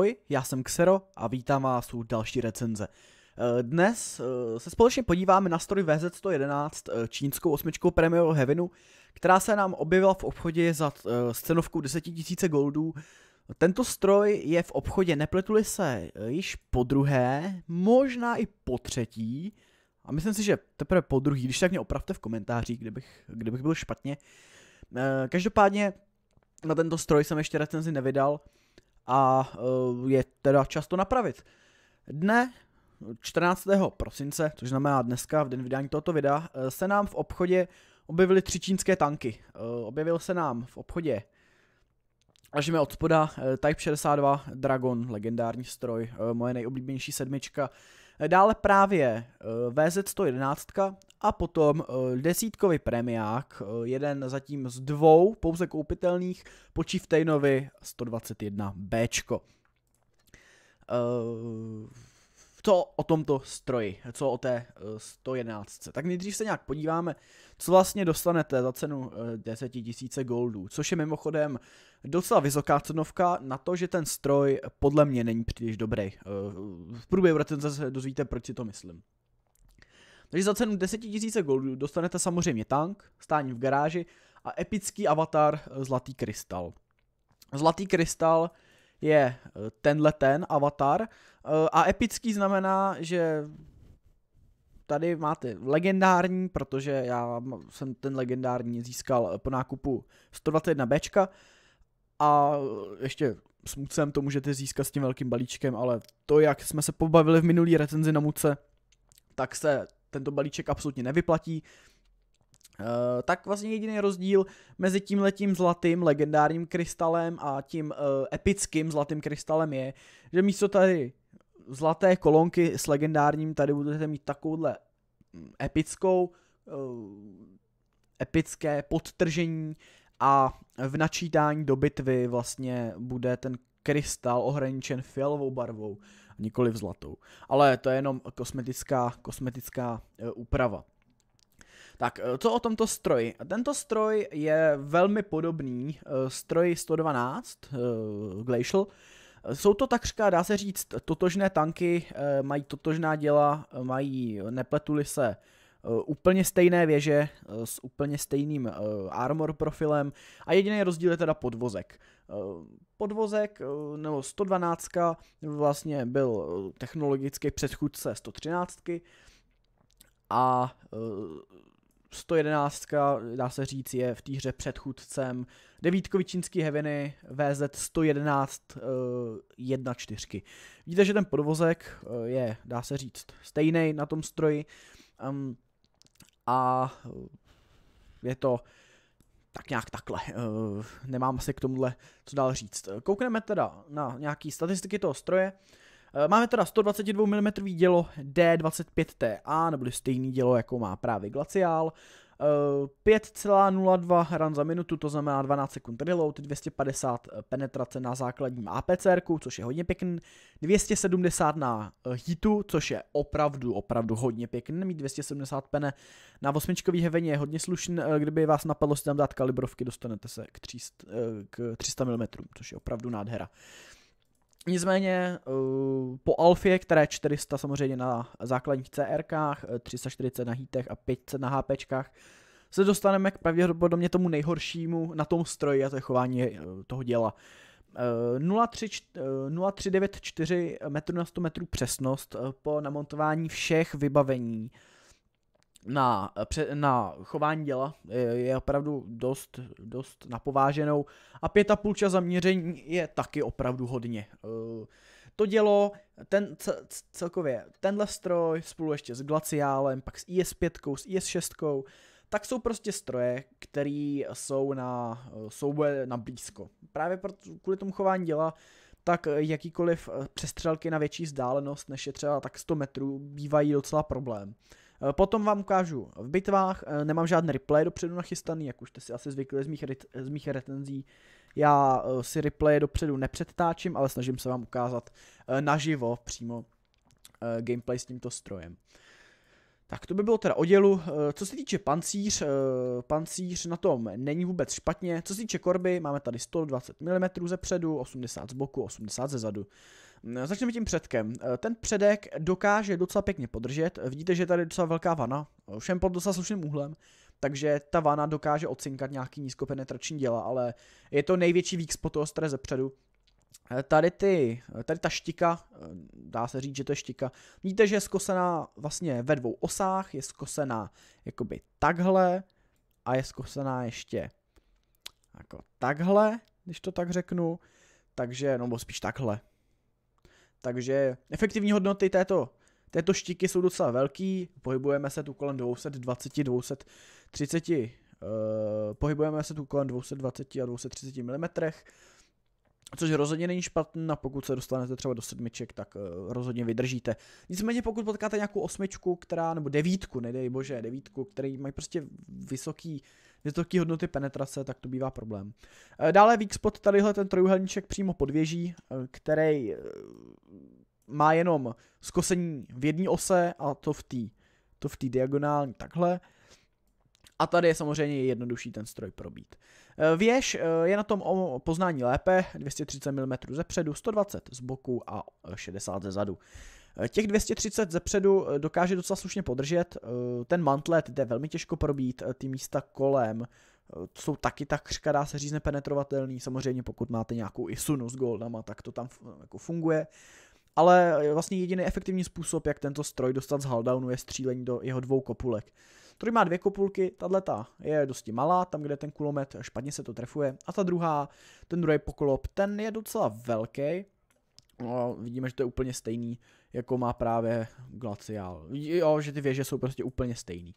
Ahoj, já jsem Xero a vítám vás u další recenze. Eh, dnes eh, se společně podíváme na stroj VZ111 eh, čínskou osmičkou Premium Heavenu, která se nám objevila v obchodě za scenovku 10 000 goldů. Tento stroj je v obchodě, nepletuli se již po druhé, možná i po třetí, a myslím si, že teprve po druhý, když tak mě opravte v komentářích, kdybych, kdybych byl špatně. Každopádně na tento stroj jsem ještě recenzi nevydal, a eh, je teda často napravit. Dne 14. prosince, což znamená dneska, v den vydání tohoto videa, eh, se nám v obchodě objevily tři čínské tanky. Eh, objevil se nám v obchodě až od spoda, Type 62 Dragon, legendární stroj, moje nejoblíbenější sedmička. Dále právě VZ111, a potom eh, desítkový premiák, eh, jeden zatím z dvou pouze koupitelných, po Chieftainovi 121B. Co o tomto stroji, co o té 111. Eh, tak nejdřív se nějak podíváme, co vlastně dostanete za cenu 10 000 goldů, což je mimochodem docela vysoká cenovka na to, že ten stroj podle mě není příliš dobrý. V průběhu recenze se dozvíte, proč si to myslím. Takže za cenu 10 000 goldů dostanete samozřejmě tank, stání v garáži a epický avatar eh, Zlatý krystal. Zlatý krystal je eh, tenhle ten avatar eh, a epický znamená, že tady máte legendární, protože já jsem ten legendární získal po nákupu 121 B a ještě s Mucem to můžete získat s tím velkým balíčkem, ale to, jak jsme se pobavili v minulý recenzi na Muce, tak se tento balíček absolutně nevyplatí, Uh, tak vlastně jediný rozdíl mezi tím letím zlatým legendárním krystalem a tím uh, epickým zlatým krystalem je, že místo tady zlaté kolonky s legendárním tady budete mít takovouhle mm, epickou, uh, epické podtržení a v načítání do bitvy vlastně bude ten krystal ohraničen fialovou barvou nikoli v zlatou. Ale to je jenom kosmetická, kosmetická e, úprava. Tak, e, co o tomto stroji? Tento stroj je velmi podobný e, stroji 112 Glacial. Jsou to takřka, dá se říct, totožné tanky, mají totožná děla, mají, nepletuli se, Eh, úplně stejné věže eh, s úplně stejným eh, armor profilem a jediný rozdíl je teda podvozek. Podvozek nebo 112 vlastně byl technologicky předchůdce 113 a 111, dá se říct, je v té hře předchůdcem devítkový čínský heviny VZ 111 1 čtyřky. Vidíte, že ten podvozek je, dá se říct, stejný na tom stroji. Um, a eh, je to tak nějak takhle. Eh, nemám se k tomuhle co dál říct. Koukneme teda na nějaké statistiky toho stroje. Eh, máme teda 122 mm dělo D25TA, neboli stejný dělo, jako má právě Glacial. 5,02 run za minutu, to znamená 12 sekund reload, 250 eh, penetrace na základním APCR, což je hodně pěkný, 270 na eh, hitu, což je opravdu, opravdu hodně pěkný, mít 270 pene na osmičkový heveně je hodně slušný, eh, kdyby vás napadlo si tam dát kalibrovky, dostanete se k 300, k 300 mm, což je opravdu nádhera. Nicméně eh, po Alfie, která 400 samozřejmě na základních CRkách, 340 eh, na hitech a 500 na HPčkách, se dostaneme k pravděpodobně tomu nejhoršímu na tom stroji a to je chování eh, toho děla. 0,394 metrů na 100 metrů přesnost po namontování všech vybavení na, eh, na chování děla je, je opravdu dost, dost napováženou a pět a půl čas zaměření je taky opravdu hodně. Eh, to dělo, ten celkově, tenhle stroj spolu ještě s Glaciálem, pak s IS-5, s IS-6, tak jsou prostě stroje, které jsou na eh, souboje na blízko. Právě proto, kvůli tomu chování děla, tak jakýkoliv přestřelky na větší vzdálenost, než je třeba tak 100 metrů, bývají docela problém. Uh, Eh, potom vám ukážu v bitvách, eh, nemám žádný replay dopředu nachystaný, jak už jste si asi zvykli z mých, z mých retenzí. Já eh, si replay dopředu nepředtáčím, ale snažím se vám ukázat naživo přímo gameplay s tímto strojem. Tak to by bylo teda odělu. Eh, co se týče pancíř, eh, pancíř na tom není vůbec špatně. Co se týče korby, máme tady 120 mm ze předu, 80 z boku, 80 ze zadu. Mm, začneme tím předkem. Eh, ten předek dokáže docela pěkně podržet. Vidíte, že je tady docela velká vana, všem pod docela slušným úhlem, takže ta vana dokáže ocinkat nějaký nízkopenetrační děla, ale je to největší výkspot toho stres ze předu Eh, tady, ty, eh, tady ta štika, eh, dá se říct, že to je štika, vidíte, že je skosená vlastně ve dvou osách, je skosená jakoby takhle a je skosená ještě jako takhle, když to tak řeknu, takže, no spíš takhle. Takže efektivní hodnoty této, této štiky jsou docela velký, pohybujeme se tu kolem 220, 230, uh, pohybujeme se tu kolem 220 a 230 mm, Což rozhodně není a pokud se dostanete třeba do sedmiček, tak eh, rozhodně vydržíte. Nicméně pokud potkáte nějakou osmičku, která, nebo devítku, nedej bože, devítku, který mají prostě vysoký, vysoký hodnoty penetrace, tak to bývá problém. Eh, dále weak spot, tadyhle ten trojuhelníček přímo pod věží, eh, který má jenom skosení v jedné ose a to v té to v té diagonální takhle. A tady je samozřejmě jednodušší ten stroj probít. Eh, věž eh, je na tom poznání lépe, 230 mm ze předu, 120 z boku a 60 ze zadu. Eh, těch 230 ze předu dokáže docela slušně podržet, ten mantlet jde velmi těžko probít, ty místa kolem jsou taky takřka, dá se říct, nepenetrovatelný, samozřejmě pokud máte nějakou ISUNu s goldama, tak to tam jako funguje. Ale vlastně jediný efektivní způsob, jak tento stroj dostat z haldownu, je střílení do jeho dvou kopulek. Troj má dvě kopulky, tato je dosti malá, tam, kde ten kulomet špatně se to trefuje. A ta druhá, ten druhý poklop, ten je docela velký. No, vidíme, že to je úplně stejný, jako má právě glaciál. Jo, že ty věže jsou prostě úplně stejný.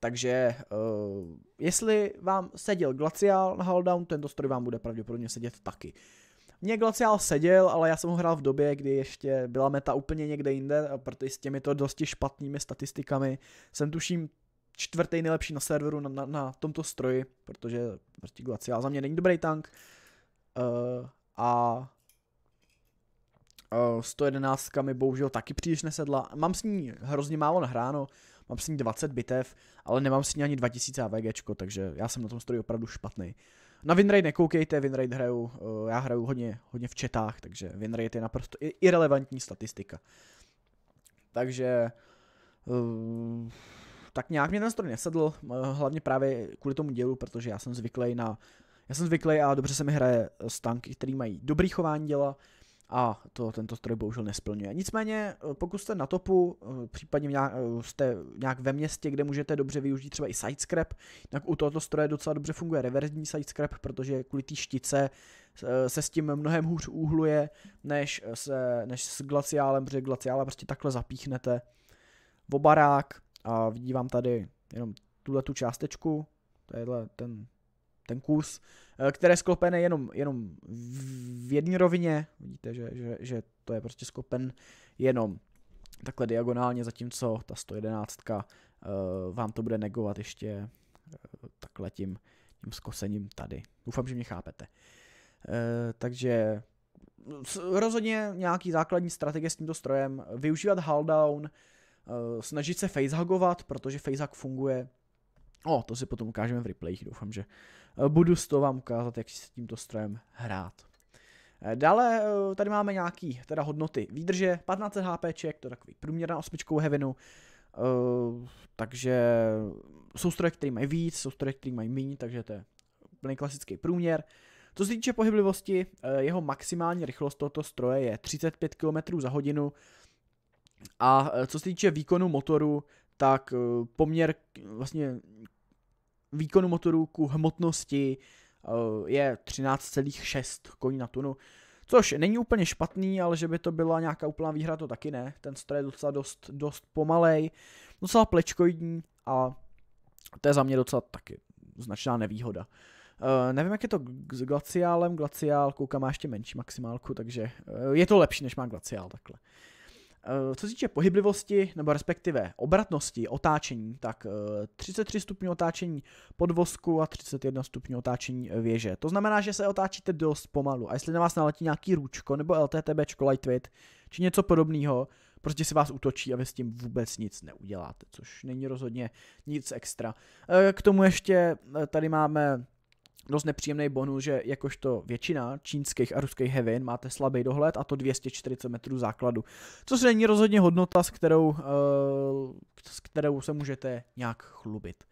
Takže uh, jestli vám seděl glaciál na Haldown, tento stroj vám bude pravděpodobně sedět taky. Mně glaciál seděl, ale já jsem ho hrál v době, kdy ještě byla meta úplně někde jinde, protože s těmito dosti špatnými statistikami jsem tuším čtvrtý nejlepší na serveru na, na, na tomto stroji, protože proti za mě není dobrý tank. Uh, a uh, eh, 111 mi bohužel taky příliš nesedla. Mám s ní hrozně málo nahráno, mám s ní 20 bitev, ale nemám s ní ani 2000 AVG, takže já jsem na tom stroji opravdu špatný. Na winrate nekoukejte, winrate hraju, uh, já hraju hodně, hodně v četách, takže winrate je naprosto irrelevantní statistika. Takže uh, tak nějak mě ten stroj nesedl, hlavně právě kvůli tomu dělu, protože já jsem zvyklý na, já jsem zvyklý a dobře se mi hraje eh, s tanky, který mají dobrý chování děla, a to tento stroj bohužel nesplňuje. Nicméně, eh, pokud jste na topu, eh, případně nějak, jste nějak ve městě, kde můžete dobře využít třeba i sidescrap, tak u tohoto stroje docela dobře funguje reverzní sidescrap, protože kvůli té štice se s tím mnohem hůř úhluje, než, se, než s glaciálem, protože glaciála prostě takhle zapíchnete v barák a vám tady jenom tuhle tu částečku, tadyhle ten, ten kus, eh, které je sklopené jenom, jenom v jedné rovině, vidíte, že, že, že to je prostě sklopen jenom takhle diagonálně, zatímco ta 111 eh, vám to bude negovat ještě eh, takhle tím, tím skosením tady. Doufám, že mě chápete. takže rozhodně nějaký základní strategie s tímto strojem, využívat hull down, Eh, snažit se facehugovat, protože facehug funguje O, to si potom ukážeme v replayích, doufám, že eh, budu s to vám ukázat, jak si s tímto strojem hrát. Eh, dále tady máme nějaký teda hodnoty výdrže, 15 HP, to je takový na osmičkou heavenu, takže jsou stroje, které mají víc, jsou stroje, které mají méně, takže to je úplně klasický průměr. Co se týče pohyblivosti, jeho maximální rychlost tohoto stroje je 35 km za hodinu, a eh, co se týče výkonu motoru, tak eh, poměr vlastně výkonu motoru ku hmotnosti eh, je 13,6 koní na tunu, což není úplně špatný, ale že by to byla nějaká úplná výhra, to taky ne. Ten stroj je docela dost, dost pomalej, docela plečkoidní a to je za mě docela taky značná nevýhoda. Uh, nevím, jak je to s glaciálem. Glaciál, kouka má ještě menší maximálku, takže uh, je to lepší, než má glaciál takhle. Uh, Eh, co se týče pohyblivosti, nebo respektive obratnosti, otáčení, tak 33 eh, stupňů otáčení podvozku a 31 stupňů otáčení eh, věže. To znamená, že se otáčíte dost pomalu. A jestli na vás naletí nějaký růčko nebo LTTB, Lightweight, či něco podobného, prostě si vás útočí a vy s tím vůbec nic neuděláte, což není rozhodně nic extra. K tomu ještě tady máme dost nepříjemný bonus, že jakožto většina čínských a ruských hevin máte slabý dohled a to 240 metrů základu. Co se není rozhodně hodnota, s kterou, eh, s kterou se můžete nějak chlubit.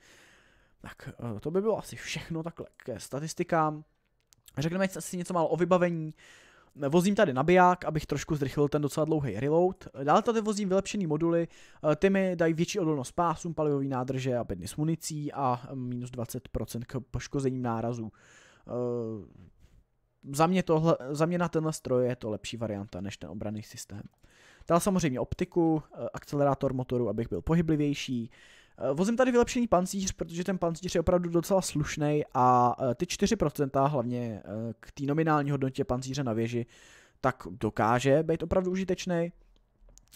Tak eh, to by bylo asi všechno takhle ke statistikám. Řekneme si něco málo o vybavení. Vozím tady nabiják, abych trošku zrychlil ten docela dlouhý reload. Dále tady vozím vylepšený moduly, eh, ty mi dají větší odolnost pásům, palivové nádrže a bedny s municí a eh, minus 20% k poškozením nárazů. Eh, za mě, tohle, za mě na tenhle stroj je to lepší varianta než ten obraný systém. Dál samozřejmě optiku, akcelerátor motoru, abych byl pohyblivější, Eh, vozím tady vylepšený pancíř, protože ten pancíř je opravdu docela slušný a eh, ty 4% hlavně eh, k té nominální hodnotě pancíře na věži, tak dokáže být opravdu užitečný.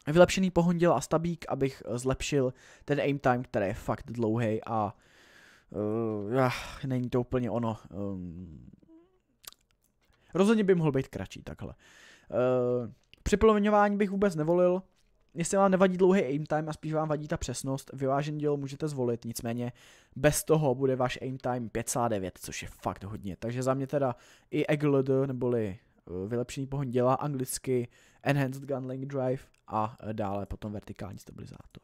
Vylepšený pohonděl a stabík, abych zlepšil ten aim time, který je fakt dlouhý a uh, není to úplně ono. Um, rozhodně by mohl být kratší takhle. Uh, připlomeňování bych vůbec nevolil, Jestli vám nevadí dlouhý aim time a spíš vám vadí ta přesnost, vyvážený dělo můžete zvolit, nicméně bez toho bude váš aim time 5,9, což je fakt hodně. Takže za mě teda i EGLD, neboli eh, vylepšený pohon děla, anglicky Enhanced Gun Link Drive a eh, dále potom vertikální stabilizátor.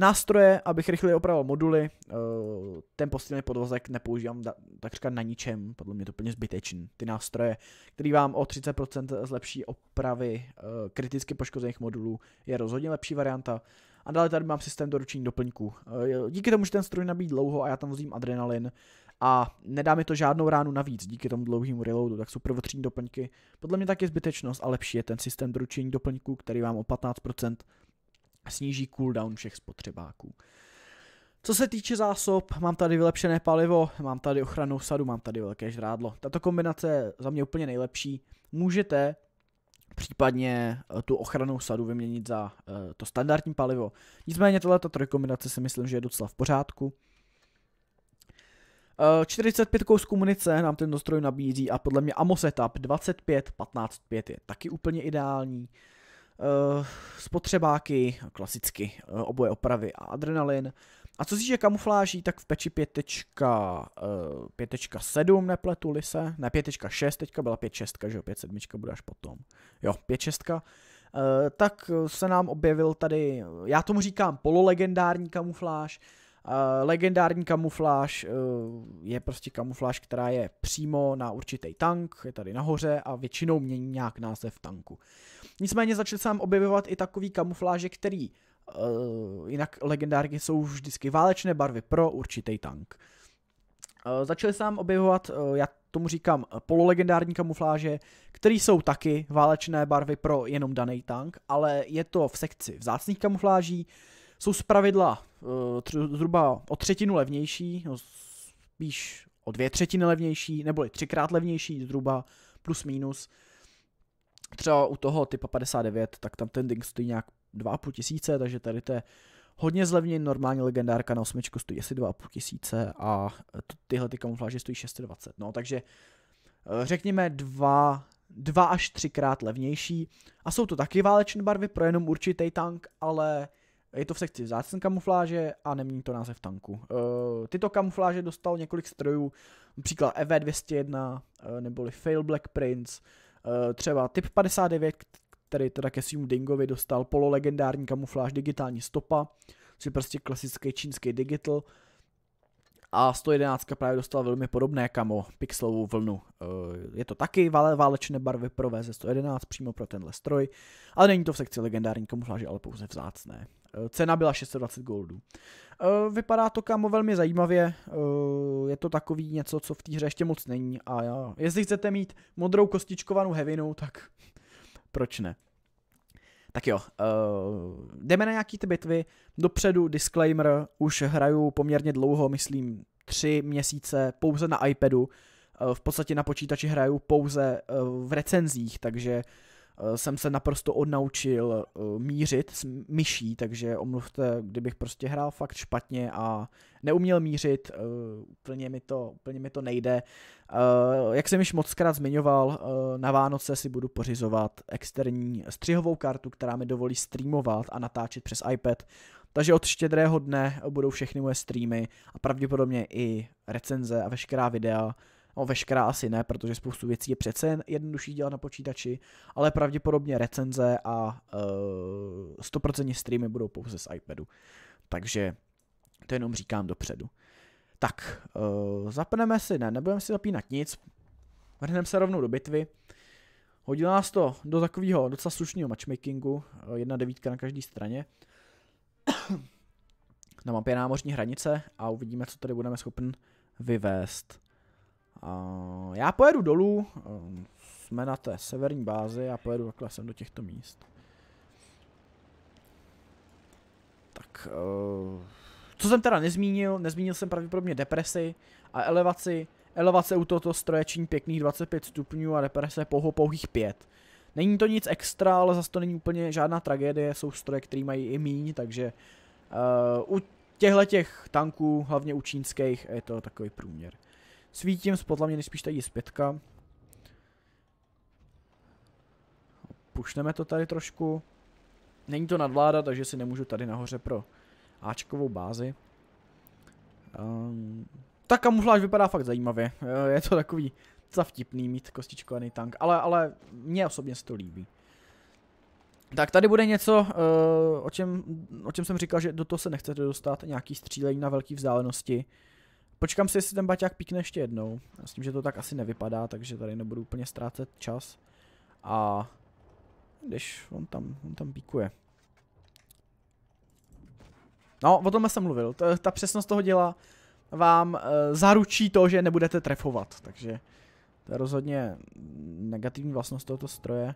Nástroje, abych rychleji opravil moduly, eh, ten posílený podvozek nepoužívám takřka na ničem, podle mě je to úplně zbytečný. Ty nástroje, který vám o 30% zlepší opravy eh, kriticky poškozených modulů, je rozhodně lepší varianta. A dále tady mám systém doručení doplňků. Eh, díky tomu, že ten stroj nabíjí dlouho a já tam vozím adrenalin, a nedá mi to žádnou ránu navíc díky tomu dlouhému reloadu, tak jsou prvotřídní doplňky. Podle mě tak je zbytečnost a lepší je ten systém doručení doplňků, který vám o 15% sníží cooldown všech spotřebáků. Co se týče zásob, mám tady vylepšené palivo, mám tady ochranu sadu, mám tady velké žrádlo. Tato kombinace je za mě úplně nejlepší. Můžete případně eh, tu ochranu sadu vyměnit za eh, to standardní palivo. Nicméně tato trojkombinace si myslím, že je docela v pořádku. 45 eh, kousků munice nám ten dostroj nabízí a podle mě AMO setup 25 15 5 je taky úplně ideální uh, spotřebáky, klasicky uh, oboje opravy a adrenalin. A co si týče kamufláží, tak v peči 5.7 eh, nepletuli se, ne 5.6, teďka byla 5.6, že jo, 5.7 bude až potom, jo, 5.6, tak se nám objevil tady, já tomu říkám pololegendární kamufláž, legendární kamufláž eh, je prostě kamufláž, která je přímo na určitý tank, je tady nahoře a většinou mění nějak název tanku. Nicméně začal sám objevovat i takový kamufláže, který eh, jinak legendárně jsou vždycky válečné barvy pro určitý tank. Eh, začaly se nám objevovat, já tomu říkám, pololegendární kamufláže, které jsou taky válečné barvy pro jenom daný tank, ale je to v sekci vzácných kamufláží, jsou zpravidla uh, zhruba o třetinu levnější, no spíš o dvě třetiny levnější, nebo i třikrát levnější zhruba, plus minus. Třeba u toho typa 59, tak tam ten ding stojí nějak 2,5 tisíce, takže tady to je hodně zlevně, normální legendárka na osmičku stojí asi 2,5 tisíce a tyhle ty kamufláže stojí 620. No, takže eh, řekněme dva, dva až třikrát levnější a jsou to taky válečné barvy pro jenom určitý tank, ale je to v sekci vzácné kamufláže a nemění to název tanku. Eh, tyto kamufláže dostal několik strojů, například EV201 eh, neboli Fail Black Prince, eh, třeba Typ 59, který teda ke svým Dingovi dostal pololegendární kamufláž digitální stopa, což je prostě klasický čínský digital. A 111 právě dostala velmi podobné kamo, pixelovou vlnu. Je to taky válečné barvy pro VZ111 přímo pro tenhle stroj, ale není to v sekci legendární kamufláže, ale pouze vzácné. Eh, cena byla 620 goldů. Eh, vypadá to kámo velmi zajímavě, eh, je to takový něco, co v té hře ještě moc není a já, jestli chcete mít modrou kostičkovanou hevinu, tak proč ne. Tak jo, jdeme na nějaký ty bitvy. Dopředu disclaimer, už hraju poměrně dlouho, myslím tři měsíce, pouze na iPadu. v podstatě na počítači hraju pouze v recenzích, takže uh, Eh, jsem se naprosto odnaučil eh, mířit s myší, takže omluvte, kdybych prostě hrál fakt špatně a neuměl mířit, eh, úplně mi to, úplně mi to nejde. Jak jsem již moc krát zmiňoval, na Vánoce si budu pořizovat externí střihovou kartu, která mi dovolí streamovat a natáčet přes iPad, takže od štědrého dne budou všechny moje streamy a pravděpodobně i recenze a veškerá videa no veškerá asi ne, protože spoustu věcí je přece jen jednodušší dělat na počítači, ale pravděpodobně recenze a uh, eh, 100% streamy budou pouze z iPadu. Takže to jenom říkám dopředu. Tak, uh, zapneme si, ne, nebudeme si zapínat nic, vrhneme se rovnou do bitvy. Hodilo nás to do takového docela slušného matchmakingu, eh, jedna devítka na každé straně. Na mám námořní hranice a uvidíme, co tady budeme schopni vyvést já pojedu dolů, eh, jsme na té severní bázi a pojedu takhle sem do těchto míst. Tak, eh, co jsem teda nezmínil, nezmínil jsem pravděpodobně depresi a elevaci. Elevace u tohoto stroje činí pěkných 25 stupňů a deprese pouho pouhých 5. Není to nic extra, ale zase to není úplně žádná tragédie, jsou stroje, které mají i míň, takže uh, u těchto tanků, hlavně u čínských, je to takový průměr. Svítím, spotla mě nejspíš tady zpětka. Pušneme to tady trošku. Není to nadvláda, takže si nemůžu tady nahoře pro Ačkovou bázi. Um, ehm, ta kamufláž vypadá fakt zajímavě. Eh, je to takový zavtipný mít kostičkovaný tank, ale, ale mně osobně se to líbí. Tak tady bude něco, eh, o čem, o čem jsem říkal, že do toho se nechcete dostat, nějaký střílení na velké vzdálenosti. Počkám si, jestli ten baťák píkne ještě jednou. Já s tím, že to tak asi nevypadá, takže tady nebudu úplně ztrácet čas. A když on tam, on tam píkuje. No, o tom jsem mluvil. Ta, ta přesnost toho děla vám e, zaručí to, že nebudete trefovat, takže to je rozhodně negativní vlastnost tohoto stroje.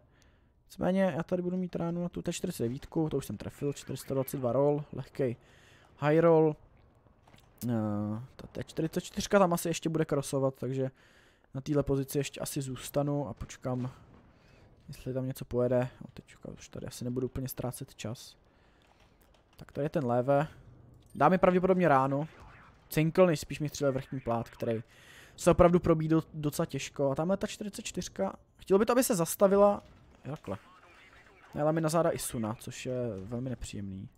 Nicméně já tady budu mít ránu na tu T49, to už jsem trefil, 422 roll, lehkej high roll. Eh, ta T44 tam asi ještě bude krosovat, takže na této pozici ještě asi zůstanu a počkám, jestli tam něco pojede. O, teďka už tady asi nebudu úplně ztrácet čas. Tak tady je ten levé. Dá mi pravděpodobně ráno. Cinkl, než spíš mi střílel vrchní plát, který se opravdu probíjí docela těžko. A tamhle ta 44. Chtělo by to, aby se zastavila. Takhle. Jela mi na záda i Suna, což je velmi nepříjemný.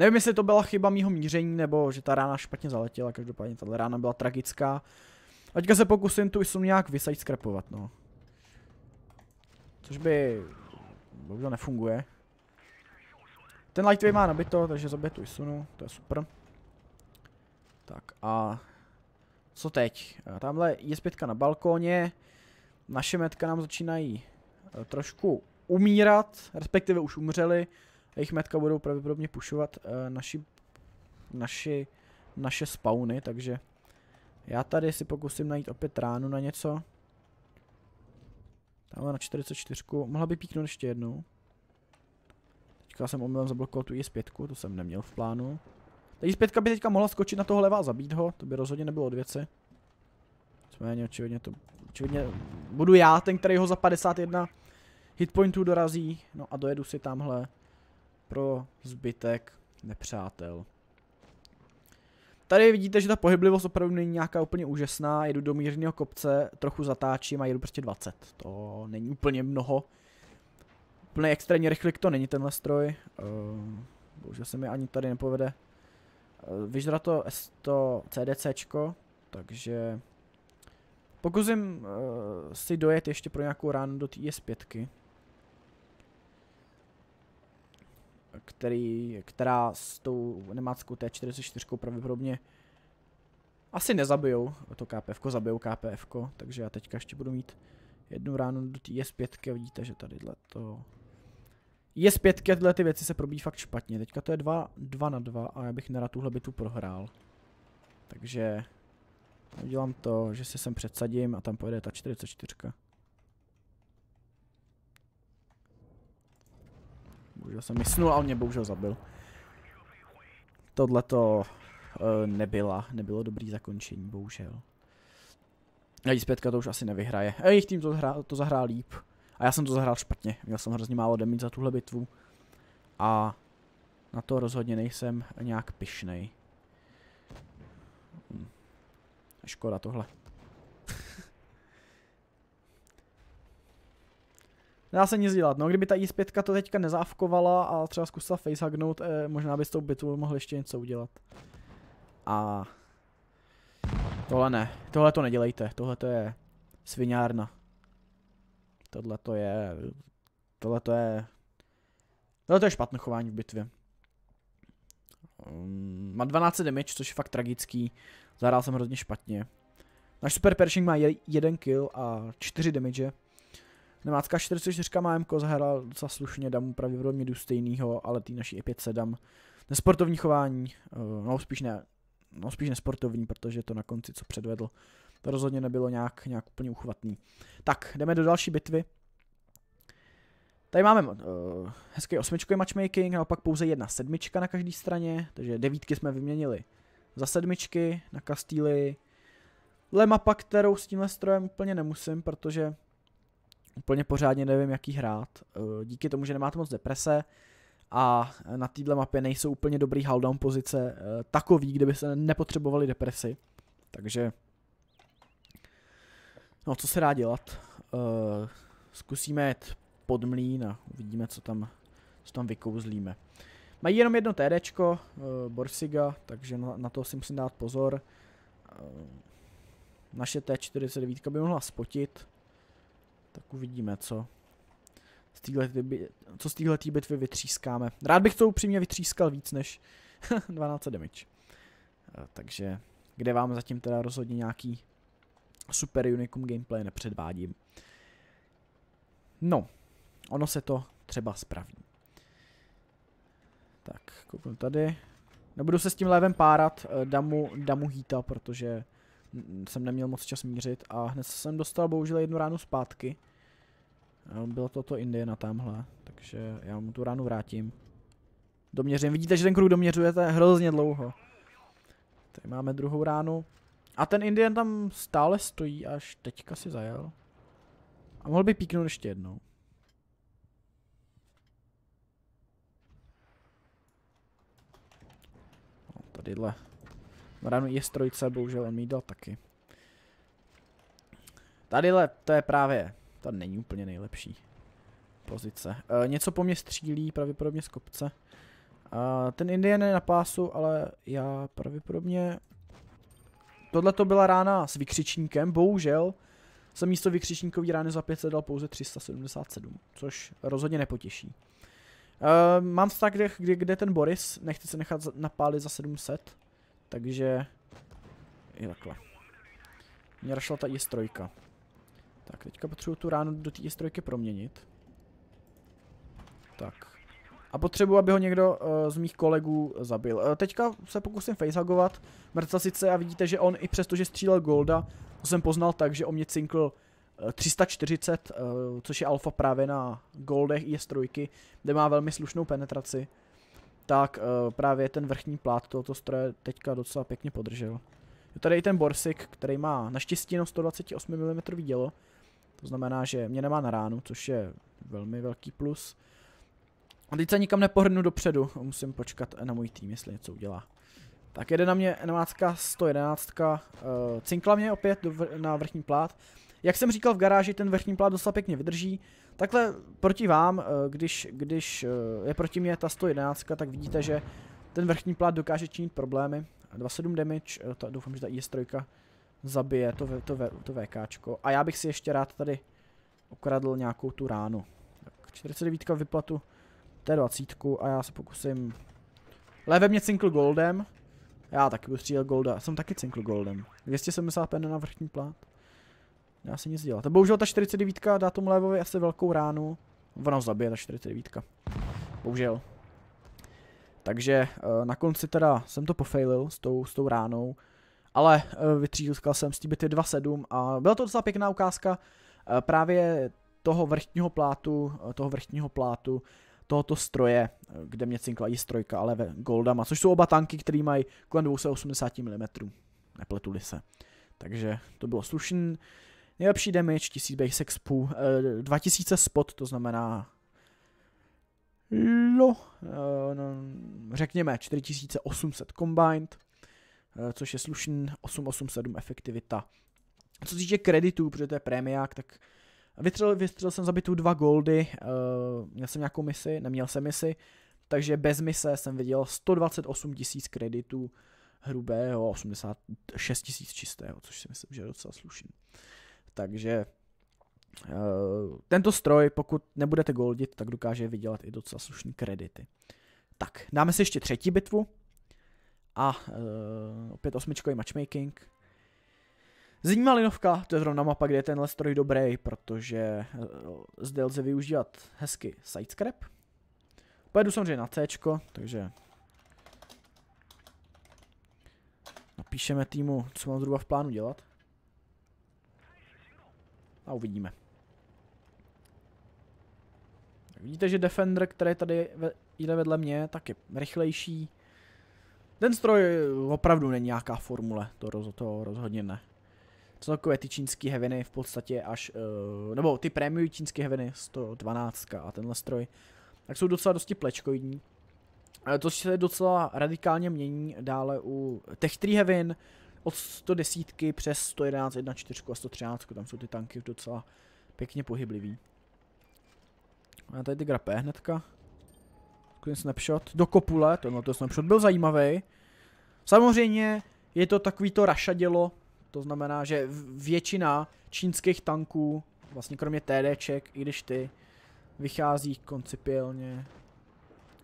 Nevím, jestli to byla chyba mýho míření, nebo že ta rána špatně zaletěla, každopádně ta rána byla tragická. Aťka se pokusím tu jsem nějak vysaď skrapovat, no. Což by... Bohužel nefunguje. Ten Lightway má nabito, takže zabije tu Isunu, no. to je super. Tak a... Co teď? Eh, tamhle je zpětka na balkóně. Naše metka nám začínají eh, trošku umírat, respektive už umřeli. Jejich metka budou pravděpodobně pušovat uh, naši, naši, naše spawny, takže já tady si pokusím najít opět ránu na něco. Tamhle na 44, mohla by píknout ještě jednou. Teďka jsem omylem zablokoval tu i5, to jsem neměl v plánu. Ta i5 by teďka mohla skočit na toho leva a zabít ho, to by rozhodně nebylo od věci. Nicméně očividně to, očividně budu já ten, který ho za 51 hitpointů dorazí, no a dojedu si tamhle pro zbytek nepřátel. Tady vidíte, že ta pohyblivost opravdu není nějaká úplně úžasná. Jedu do mírného kopce, trochu zatáčím a jedu prostě 20. To není úplně mnoho. Úplně extrémně rychlý, to není tenhle stroj. Uh, bohužel se mi ani tady nepovede uh, eh, Vyždra to, to CDCčko, takže pokusím uh, si dojet ještě pro nějakou ránu do té 5 který, která s tou nemáckou T44 pravděpodobně asi nezabijou, to KPF, zabijou KPF, takže já teďka ještě budu mít jednu ránu do té S5, vidíte, že tady to... je 5 tyhle ty věci se probíjí fakt špatně, teďka to je 2, 2 na 2 a já bych nerad tuhle bitu prohrál. Takže udělám to, že se sem předsadím a tam pojede ta 44. Bohužel jsem mysnul a on mě bohužel zabil. Tohle to uh, eh, nebyla, nebylo dobrý zakončení, bohužel. A zpětka to už asi nevyhraje. A jejich tým to, hra, to zahrál líp. A já jsem to zahrál špatně. Měl jsem hrozně málo demit za tuhle bitvu. A na to rozhodně nejsem nějak Hm. Škoda tohle. Nedá se nic dělat. No, kdyby ta e 5 to teďka nezávkovala a třeba zkusila facehugnout, eh, možná by s tou bitvou mohl ještě něco udělat. A tohle ne. Tohle to nedělejte. Tohle to je sviňárna. Tohle to je... Tohle to je... Tohle to je špatné chování v bitvě. Um, má 12 damage, což je fakt tragický. Zahrál jsem hrozně špatně. Náš super Pershing má jeden kill a 4 damage. Nemácká 44 má MK zahrála docela slušně, dám mu pravděpodobně jdu stejného, ale tý naší E5 sedam. Nesportovní chování, eh, no spíš ne, no spíš nesportovní, protože to na konci, co předvedl, to rozhodně nebylo nějak, nějak úplně uchvatný. Tak, jdeme do další bitvy. Tady máme uh, hezký osmičkový matchmaking, naopak pouze jedna sedmička na každé straně, takže devítky jsme vyměnili za sedmičky na Kastýly. Lemapa, kterou s tímhle strojem úplně nemusím, protože úplně pořádně nevím, jaký hrát. Eh, díky tomu, že nemáte moc deprese a eh, na této mapě nejsou úplně dobrý haldown pozice eh, takový, kde by se nepotřebovali depresi. Takže, no co se dá dělat? Zkusíme jet pod mlín a uvidíme, co tam, co tam vykouzlíme. Mají jenom jedno TDčko, Borsiga, takže na, na to si musím dát pozor. Naše T49 by mohla spotit tak uvidíme, co z týhletý, co z týhletý bitvy vytřískáme. Rád bych to upřímně vytřískal víc než 12 damage. Eh, takže kde vám zatím teda rozhodně nějaký super unikum gameplay nepředvádím. No, ono se to třeba spraví. Tak, kouknu tady. Nebudu no, se s tím levem párat, eh, damu, damu hýta, protože jsem neměl moc čas mířit a hned jsem dostal bohužel jednu ránu zpátky. Ehm, bylo to to na tamhle, takže já mu tu ránu vrátím. Doměřím, vidíte, že ten kruh doměřujete hrozně dlouho. Tady máme druhou ránu. A ten Indian tam stále stojí, až teďka si zajel. A mohl by píknout ještě jednou. No, tadyhle Ráno je strojce, bohužel on mi dal taky. Tadyhle, to je právě, to není úplně nejlepší pozice. E, něco po mě střílí, pravděpodobně z kopce. E, ten Indian je na pásu, ale já pravděpodobně... Tohle to byla rána s vykřičníkem, bohužel jsem místo vykřičníkový rány za 500 dal pouze 377, což rozhodně nepotěší. Uh, mám tak, kde, kde, kde ten Boris, nechci se nechat napálit za 700. Takže je takhle. Mě rašla ta I3. E tak, teďka potřebuji tu ránu do té I3 e proměnit. Tak. A potřebuji, aby ho někdo uh, z mých kolegů zabil. Uh, teďka se pokusím facehugovat Mrca sice a vidíte, že on i přesto, že střílel Golda, to jsem poznal tak, že o mě cinkl uh, 340, uh, což je alfa právě na Goldech i e strojky, 3 kde má velmi slušnou penetraci tak uh, právě ten vrchní plát tohoto stroje teďka docela pěkně podržel. Je tady i ten borsik, který má naštěstí jenom 128 mm dělo, to znamená, že mě nemá na ránu, což je velmi velký plus. A teď se nikam nepohrnu dopředu, musím počkat na můj tým, jestli něco udělá. Tak jede na mě NMACka 111, uh, cinkla mě opět do vr na vrchní plát. Jak jsem říkal v garáži, ten vrchní plát docela pěkně vydrží, Takhle proti vám, eh, když, když eh, je proti mě ta 111, tak vidíte, že ten vrchní plát dokáže činit problémy. 27 damage, eh, to, doufám, že ta IS-3 zabije to, to, to VKčko. A já bych si ještě rád tady ukradl nějakou tu ránu. Tak 49 vyplatu té 20 a já se pokusím... Leve mě cinkl goldem. Já taky budu střílet golda, jsem taky cinkl goldem. 270 pen na vrchní plát. Já se nic dělat. A bohužel ta 49 dá tomu levovi asi velkou ránu. Ona ho zabije, ta 49. Bohužel. Takže eh, na konci teda jsem to pofailil s tou, s tou ránou. Ale eh, vytřískal jsem s tím bitvy 2.7 a byla to docela pěkná ukázka eh, právě toho vrchního plátu, toho vrchního plátu tohoto stroje, kde mě cinkla i strojka, ale ve Goldama, což jsou oba tanky, které mají kolem 280 mm, nepletuli se. Takže to bylo slušný. Nejlepší damage 1000 base expu, e, 2000 spot, to znamená no, e, no, řekněme 4800 combined, e, což je slušný 887 efektivita. Co týče kreditů, protože to je prémiák, tak vytřel, vytřel jsem za dva goldy, uh, měl jsem nějakou misi, neměl jsem misi, takže bez mise jsem viděl 128 tisíc kreditů hrubého, 86 tisíc čistého, což si myslím, že je docela slušný. Uh, takže eh, tento stroj, pokud nebudete goldit, tak dokáže vydělat i docela slušné kredity. Tak, dáme si ještě třetí bitvu. A uh, opět osmičkový matchmaking. Zimní linovka, to je zrovna mapa, kde je tenhle stroj dobrý, protože uh, zde lze využívat hezky sidescrap. Pojedu samozřejmě na C, takže napíšeme týmu, co mám zhruba v plánu dělat a uvidíme. Tak vidíte, že Defender, který tady jde vedle mě, tak je rychlejší. Ten stroj opravdu není nějaká formule, to, roz, to rozhodně ne. Celkově ty čínský heviny v podstatě až, uh, nebo ty prémiu čínské heviny 112 a tenhle stroj, tak jsou docela dosti plečkoidní. To se docela radikálně mění dále u Tech 3 hevin, od 110 přes 111, 14 a 113, tam jsou ty tanky docela pěkně pohyblivý. A tady ty grapé hnedka. Takový snapshot. Do kopule, tenhle to no, snapshot byl zajímavý. Samozřejmě je to takovýto rašadělo, to znamená, že většina čínských tanků, vlastně kromě TDček, i když ty, vychází koncipiálně,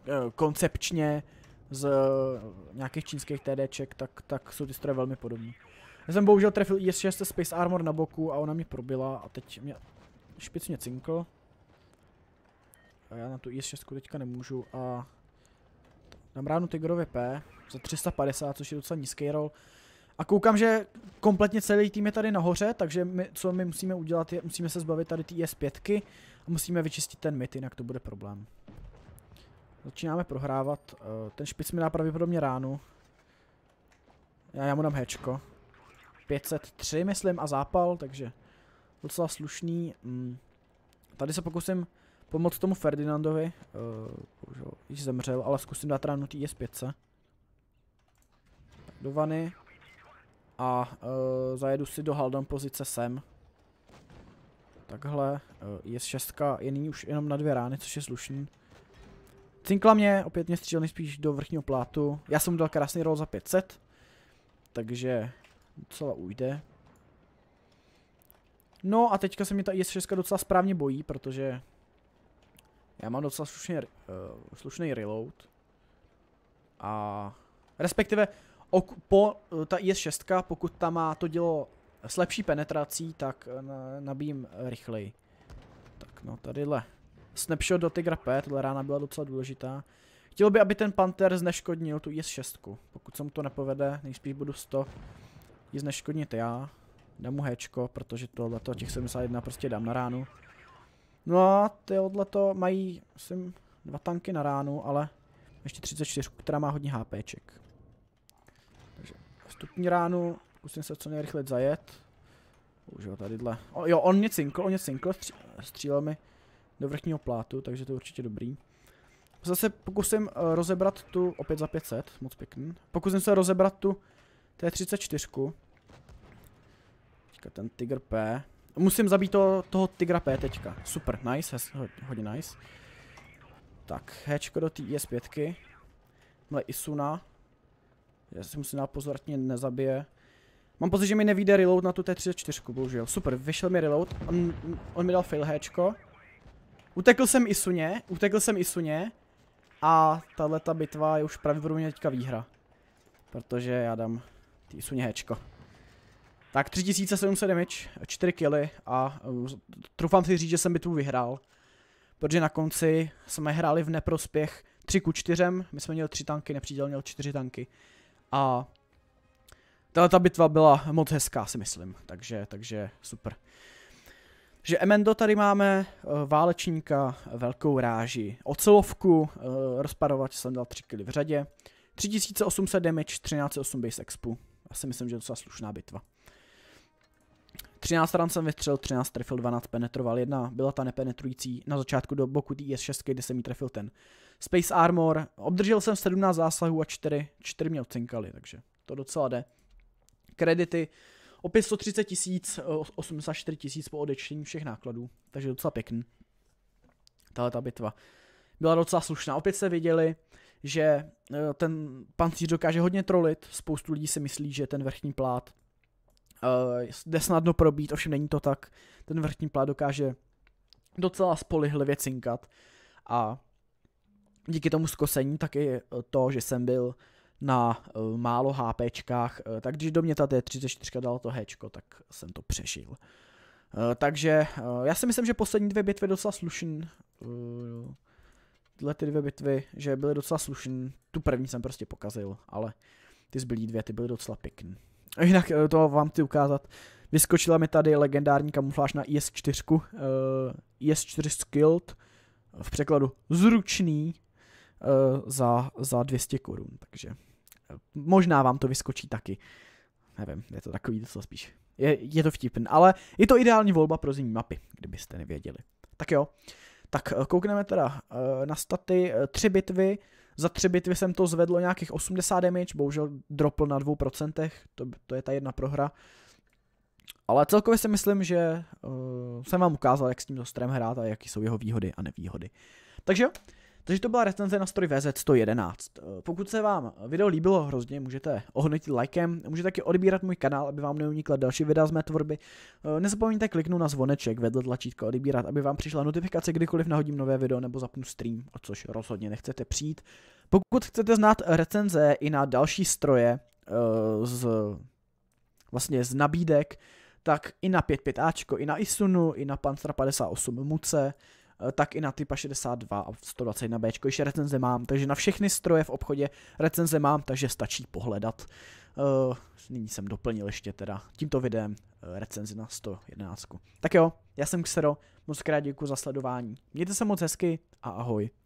eh, koncepčně z eh, nějakých čínských TDček, tak, tak jsou ty stroje velmi podobné. Já jsem bohužel trefil IS-6 Space Armor na boku a ona mě probila a teď mě špicně cinkl. A já na tu IS-6 teďka nemůžu a dám ránu Tigrovi P za 350, což je docela nízký roll. A koukám, že kompletně celý tým je tady nahoře, takže my, co my musíme udělat je, musíme se zbavit tady ty IS-5 a musíme vyčistit ten mit, jinak to bude problém. Začínáme prohrávat. Eh, ten špic mi dá pravděpodobně ránu. Já, já mu dám hečko. 503, myslím, a zápal, takže docela slušný. Mm. Tady se pokusím pomoct tomu Ferdinandovi. Uh, již zemřel, ale zkusím dát ránu té S5. Do vany. A uh, zajedu si do Haldon pozice sem. Takhle. Uh, IS6 je nyní už jenom na dvě rány, což je slušný. Cinkla mě, opět mě střílel nejspíš do vrchního plátu. Já jsem mu dal krásný roll za 500, takže docela ujde. No a teďka se mi ta IS-6 docela správně bojí, protože já mám docela slušný, uh, slušný reload. A respektive ok, po, uh, ta IS-6, pokud tam má to dělo s lepší penetrací, tak uh, eh, nabím rychleji. Tak no tadyhle snapshot do Tigra P, tohle rána byla docela důležitá. Chtěl by, aby ten Panther zneškodnil tu IS-6, pokud se mu to nepovede, nejspíš budu 100 ji zneškodnit já. Dám mu Hčko, protože tohle to těch 71 prostě dám na ránu. No a tyhle to mají, myslím, dva tanky na ránu, ale ještě 34, která má hodně HPček. Takže vstupní ránu, musím se co nejrychleji zajet. Už jo, tadyhle. O, jo, on mě cinkl, on mě cinkl, stří, střílel mi do vrchního plátu, takže to je určitě dobrý. Zase pokusím uh, rozebrat tu, opět za 500, moc pěkný. Pokusím se rozebrat tu T34. Teďka ten Tiger P. Musím zabít to, toho Tigra P teďka. Super, nice, hez, hodně nice. Tak, hečko do té IS5. -ky. Mle Isuna. Já si musím dát pozor, mě nezabije. Mám pocit, že mi nevíde reload na tu T34, bohužel. Super, vyšel mi reload, on, on mi dal fail hečko. Utekl jsem i suně, utekl jsem i suně a tahle ta bitva je už pravděpodobně teďka výhra. Protože já dám ty suně hečko. Tak 3700 damage, 4 killy a uh, si říct, že jsem bitvu vyhrál. Protože na konci jsme hráli v neprospěch 3 ku 4, my jsme měli 3 tanky, nepřítel měl 4 tanky. A tahle ta bitva byla moc hezká, si myslím, takže, takže super že Emendo tady máme eh, válečníka, eh, velkou ráži, ocelovku, eh, rozpadovač jsem dal 3 kg v řadě, 3800 damage, 138 base expu. Asi myslím, že to je docela slušná bitva. 13 ran jsem vystřelil, 13 trefil, 12 penetroval, jedna byla ta nepenetrující na začátku do boku IS-6, kde jsem mi trefil ten Space Armor. Obdržel jsem 17 zásahů a 4, 4 mě odcinkali, takže to docela jde. Kredity Opět 130 tisíc, 84 eh, tisíc po odečtení všech nákladů, takže docela pěkný. Tahle ta bitva byla docela slušná. Opět se viděli, že eh, ten pancíř dokáže hodně trolit, spoustu lidí si myslí, že ten vrchní plát uh, jde snadno probít, ovšem není to tak. Ten vrchní plát dokáže docela spolehlivě cinkat a díky tomu zkosení taky to, že jsem byl na uh, málo HPčkách, uh, eh, tak když do mě ta T34 dala to Hčko, tak jsem to přešil. Uh, eh, takže uh, já si myslím, že poslední dvě bitvy docela slušný. Uh, tyhle ty dvě bitvy, že byly docela slušný. Tu první jsem prostě pokazil, ale ty zbylý dvě, ty byly docela pěkný. A jinak uh, to vám chci ukázat. Vyskočila mi tady legendární kamufláž na IS-4, uh, IS-4 Skilled, v překladu zručný, uh, za, za 200 korun, takže Možná vám to vyskočí taky. Nevím, je to takový docela spíš. Je, je to vtipný, ale je to ideální volba pro zimní mapy, kdybyste nevěděli. Tak jo, tak eh, koukneme teda eh, na staty. Eh, tři bitvy, za tři bitvy jsem to zvedlo nějakých 80 damage, bohužel dropl na 2%, to, to je ta jedna prohra. Ale celkově si myslím, že uh, jsem vám ukázal, jak s tím dostrem hrát a jaký jsou jeho výhody a nevýhody. Takže jo, takže to byla recenze na stroj VZ 111. Pokud se vám video líbilo hrozně, můžete ohodnotit likem, můžete taky odbírat můj kanál, aby vám neunikla další videa z mé tvorby. Eh, nezapomeňte kliknout na zvoneček vedle tlačítka odbírat, aby vám přišla notifikace, kdykoliv nahodím nové video nebo zapnu stream, o což rozhodně nechcete přijít. Pokud chcete znát recenze i na další stroje eh, z, vlastně z nabídek, tak i na 55Ačko, i na Isunu, i na Panzer 58 Muce, Eh, tak i na Typa 62 a 121 B, ještě recenze mám, takže na všechny stroje v obchodě recenze mám, takže stačí pohledat. Uh, nyní jsem doplnil ještě teda tímto videem uh, recenzi na 111. Tak jo, já jsem Xero, moc krát děkuji za sledování. Mějte se moc hezky a ahoj.